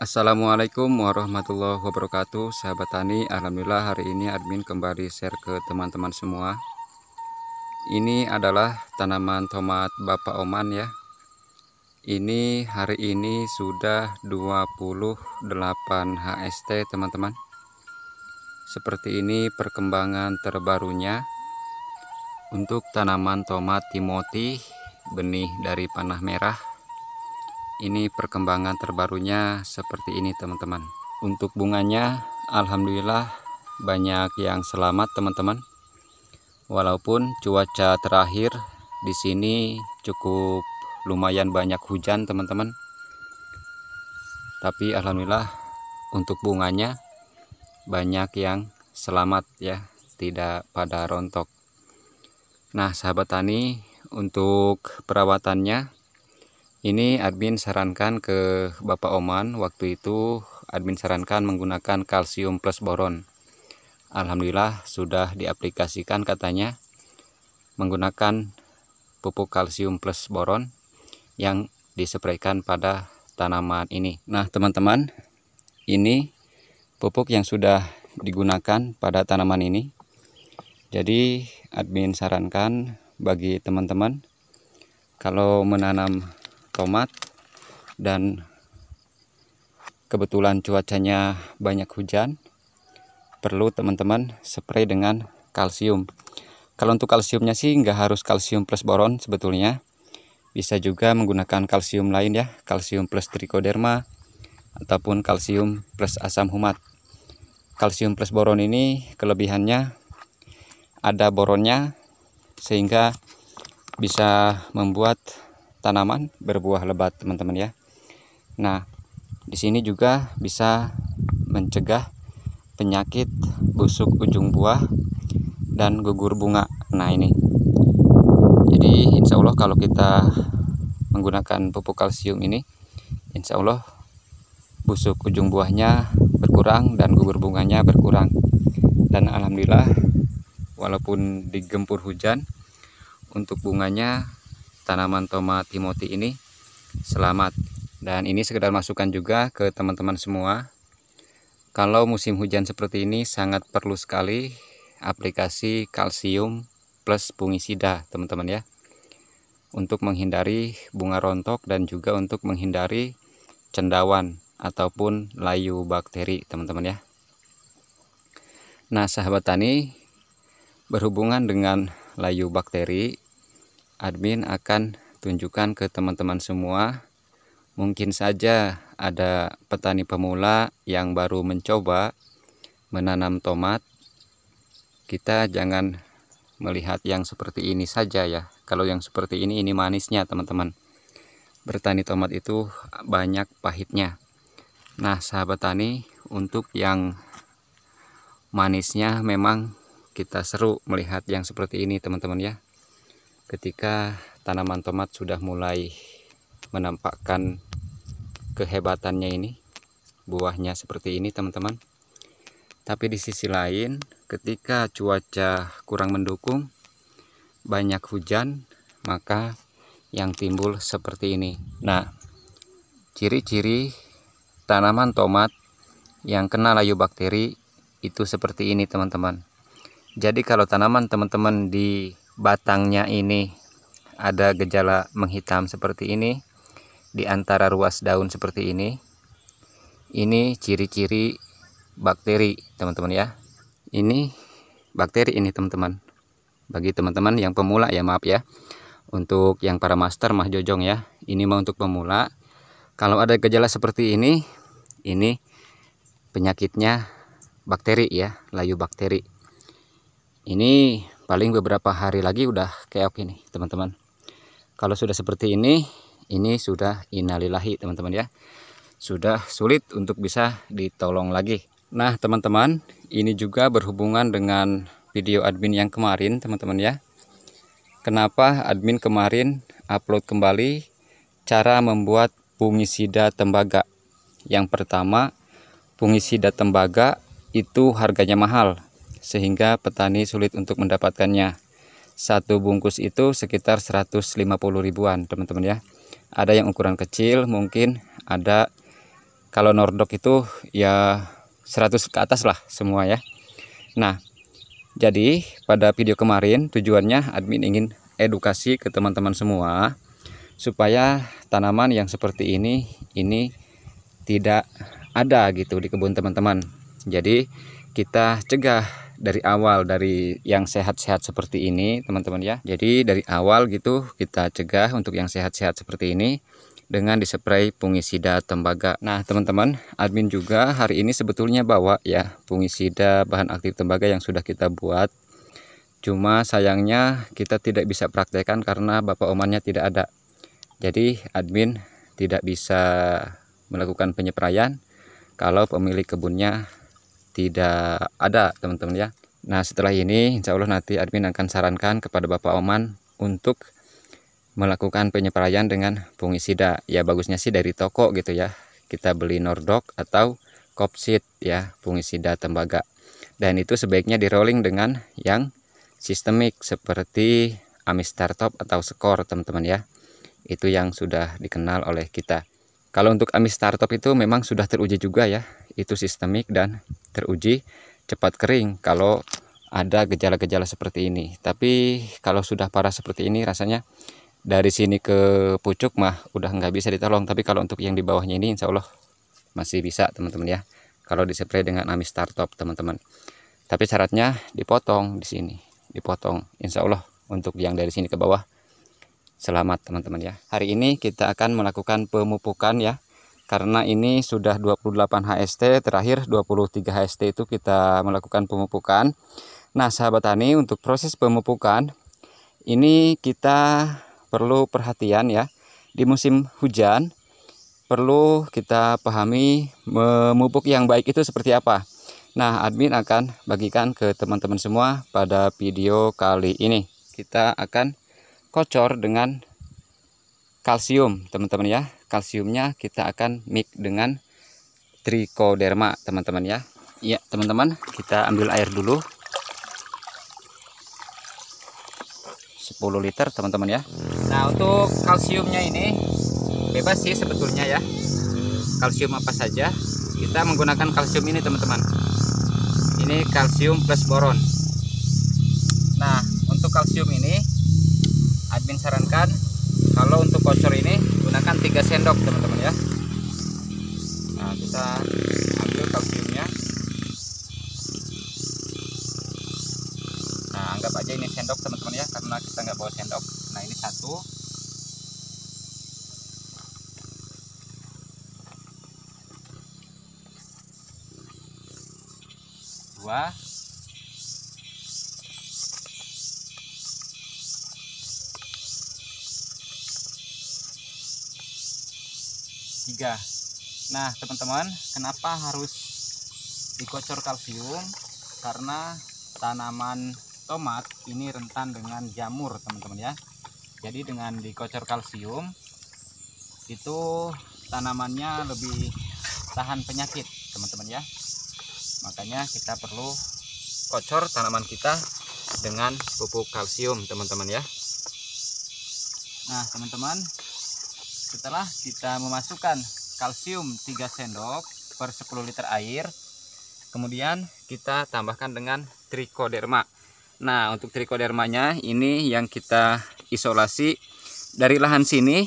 Assalamualaikum warahmatullahi wabarakatuh Sahabat tani Alhamdulillah hari ini admin kembali share ke teman-teman semua Ini adalah tanaman tomat Bapak Oman ya Ini hari ini sudah 28 HST teman-teman Seperti ini perkembangan terbarunya Untuk tanaman tomat Timoti Benih dari panah merah ini perkembangan terbarunya seperti ini teman-teman untuk bunganya Alhamdulillah banyak yang selamat teman-teman walaupun cuaca terakhir di sini cukup lumayan banyak hujan teman-teman tapi Alhamdulillah untuk bunganya banyak yang selamat ya tidak pada rontok nah sahabat tani untuk perawatannya ini admin sarankan ke Bapak Oman waktu itu admin sarankan menggunakan kalsium plus boron. Alhamdulillah sudah diaplikasikan katanya menggunakan pupuk kalsium plus boron yang disepraikan pada tanaman ini. Nah, teman-teman, ini pupuk yang sudah digunakan pada tanaman ini. Jadi, admin sarankan bagi teman-teman kalau menanam tomat dan kebetulan cuacanya banyak hujan perlu teman-teman spray dengan kalsium kalau untuk kalsiumnya sih nggak harus kalsium plus boron sebetulnya bisa juga menggunakan kalsium lain ya kalsium plus trichoderma ataupun kalsium plus asam humat kalsium plus boron ini kelebihannya ada boronnya sehingga bisa membuat tanaman berbuah lebat teman-teman ya. Nah, di sini juga bisa mencegah penyakit busuk ujung buah dan gugur bunga. Nah, ini. Jadi, insya Allah kalau kita menggunakan pupuk kalsium ini, insya Allah busuk ujung buahnya berkurang dan gugur bunganya berkurang. Dan alhamdulillah walaupun digempur hujan untuk bunganya tanaman tomat timoti ini selamat dan ini sekedar masukan juga ke teman-teman semua kalau musim hujan seperti ini sangat perlu sekali aplikasi kalsium plus fungisida teman-teman ya untuk menghindari bunga rontok dan juga untuk menghindari cendawan ataupun layu bakteri teman-teman ya nah sahabat tani berhubungan dengan layu bakteri admin akan tunjukkan ke teman-teman semua mungkin saja ada petani pemula yang baru mencoba menanam tomat kita jangan melihat yang seperti ini saja ya kalau yang seperti ini ini manisnya teman-teman bertani tomat itu banyak pahitnya nah sahabat tani untuk yang manisnya memang kita seru melihat yang seperti ini teman-teman ya ketika tanaman tomat sudah mulai menampakkan kehebatannya ini buahnya seperti ini teman-teman tapi di sisi lain ketika cuaca kurang mendukung banyak hujan maka yang timbul seperti ini nah ciri-ciri tanaman tomat yang kena layu bakteri itu seperti ini teman-teman jadi kalau tanaman teman-teman di batangnya ini ada gejala menghitam seperti ini di antara ruas daun seperti ini ini ciri-ciri bakteri teman-teman ya ini bakteri ini teman-teman bagi teman-teman yang pemula ya maaf ya untuk yang para master mah jojong ya ini mah untuk pemula kalau ada gejala seperti ini ini penyakitnya bakteri ya layu bakteri ini paling beberapa hari lagi udah keok ini teman-teman kalau sudah seperti ini ini sudah inalilahi teman-teman ya sudah sulit untuk bisa ditolong lagi nah teman-teman ini juga berhubungan dengan video admin yang kemarin teman-teman ya kenapa admin kemarin upload kembali cara membuat fungisida tembaga yang pertama fungisida tembaga itu harganya mahal sehingga petani sulit untuk mendapatkannya. Satu bungkus itu sekitar 150 ribuan, teman-teman ya. Ada yang ukuran kecil mungkin, ada kalau Nordok itu ya 100 ke atas lah semua ya. Nah, jadi pada video kemarin tujuannya admin ingin edukasi ke teman-teman semua supaya tanaman yang seperti ini ini tidak ada gitu di kebun teman-teman. Jadi kita cegah dari awal dari yang sehat-sehat seperti ini teman-teman ya jadi dari awal gitu kita cegah untuk yang sehat-sehat seperti ini dengan disepray fungisida tembaga nah teman-teman admin juga hari ini sebetulnya bawa ya fungisida bahan aktif tembaga yang sudah kita buat cuma sayangnya kita tidak bisa praktekkan karena bapak omannya tidak ada jadi admin tidak bisa melakukan penyeprayan kalau pemilik kebunnya tidak ada teman-teman ya Nah setelah ini insya Allah nanti admin akan sarankan kepada Bapak Oman untuk melakukan penyeprayan dengan fungisida ya bagusnya sih dari toko gitu ya kita beli Nordok atau Kopsit ya fungisida tembaga dan itu sebaiknya di rolling dengan yang sistemik seperti Amistar Top atau Skor teman-teman ya itu yang sudah dikenal oleh kita kalau untuk Amistar Top itu memang sudah teruji juga ya itu sistemik dan teruji cepat kering kalau ada gejala-gejala seperti ini tapi kalau sudah parah seperti ini rasanya dari sini ke pucuk mah udah nggak bisa ditolong tapi kalau untuk yang di bawahnya ini insya Allah masih bisa teman-teman ya kalau dispray dengan amis startup teman-teman tapi syaratnya dipotong di sini dipotong insya Allah untuk yang dari sini ke bawah selamat teman-teman ya hari ini kita akan melakukan pemupukan ya karena ini sudah 28 HST terakhir 23 HST itu kita melakukan pemupukan nah sahabat tani untuk proses pemupukan ini kita perlu perhatian ya di musim hujan perlu kita pahami memupuk yang baik itu seperti apa Nah, admin akan bagikan ke teman-teman semua pada video kali ini. Kita akan kocor dengan kalsium teman-teman ya kalsiumnya kita akan mix dengan trichoderma teman-teman ya Iya, teman-teman kita ambil air dulu 10 liter teman-teman ya nah untuk kalsiumnya ini bebas sih sebetulnya ya kalsium apa saja kita menggunakan kalsium ini teman-teman ini kalsium plus boron nah untuk kalsium ini admin sarankan kalau untuk kocor ini gunakan 3 sendok teman-teman ya nah kita ambil kalsiumnya nah anggap aja ini sendok teman-teman ya karena kita nggak bawa sendok nah ini satu dua 3 nah teman-teman kenapa harus dikocor kalsium karena tanaman tomat ini rentan dengan jamur teman-teman ya jadi dengan dikocor kalsium itu tanamannya lebih tahan penyakit teman-teman ya makanya kita perlu kocor tanaman kita dengan pupuk kalsium teman-teman ya nah teman-teman setelah kita memasukkan kalsium 3 sendok per 10 liter air kemudian kita tambahkan dengan trichoderma nah untuk trichodermanya ini yang kita isolasi dari lahan sini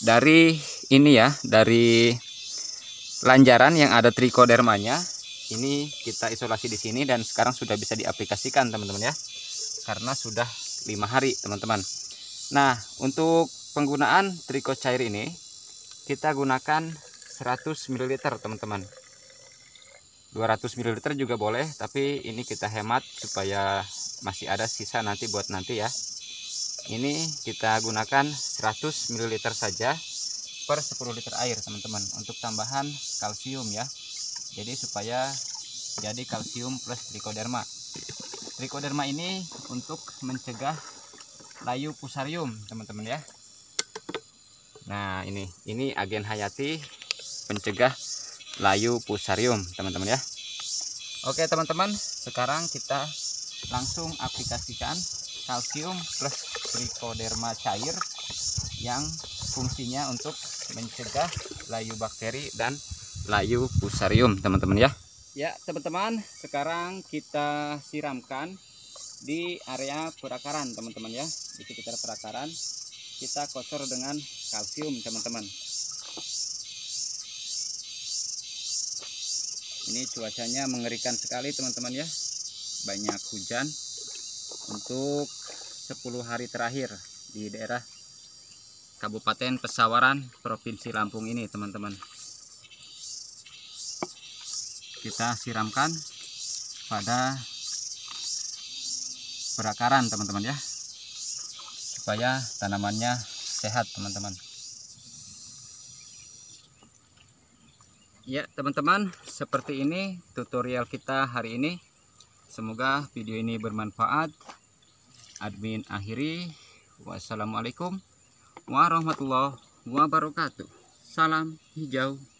dari ini ya dari lanjaran yang ada trichodermanya ini kita isolasi di sini dan sekarang sudah bisa diaplikasikan teman-teman ya karena sudah lima hari teman-teman nah untuk penggunaan triko cair ini kita gunakan 100 ml teman-teman 200 ml juga boleh tapi ini kita hemat supaya masih ada sisa nanti buat nanti ya ini kita gunakan 100 ml saja per 10 liter air teman-teman untuk tambahan kalsium ya jadi supaya jadi kalsium plus trichoderma trichoderma ini untuk mencegah layu pusarium teman-teman ya Nah ini ini agen hayati pencegah layu pusarium teman-teman ya. Oke teman-teman sekarang kita langsung aplikasikan kalsium plus trichoderma cair yang fungsinya untuk mencegah layu bakteri dan layu pusarium teman-teman ya. Ya teman-teman sekarang kita siramkan di area perakaran teman-teman ya di sekitar perakaran kita kocor dengan kalsium teman-teman ini cuacanya mengerikan sekali teman-teman ya banyak hujan untuk 10 hari terakhir di daerah Kabupaten Pesawaran Provinsi Lampung ini teman-teman kita siramkan pada perakaran teman-teman ya supaya tanamannya sehat teman-teman ya teman-teman seperti ini tutorial kita hari ini semoga video ini bermanfaat admin akhiri wassalamualaikum warahmatullahi wabarakatuh salam hijau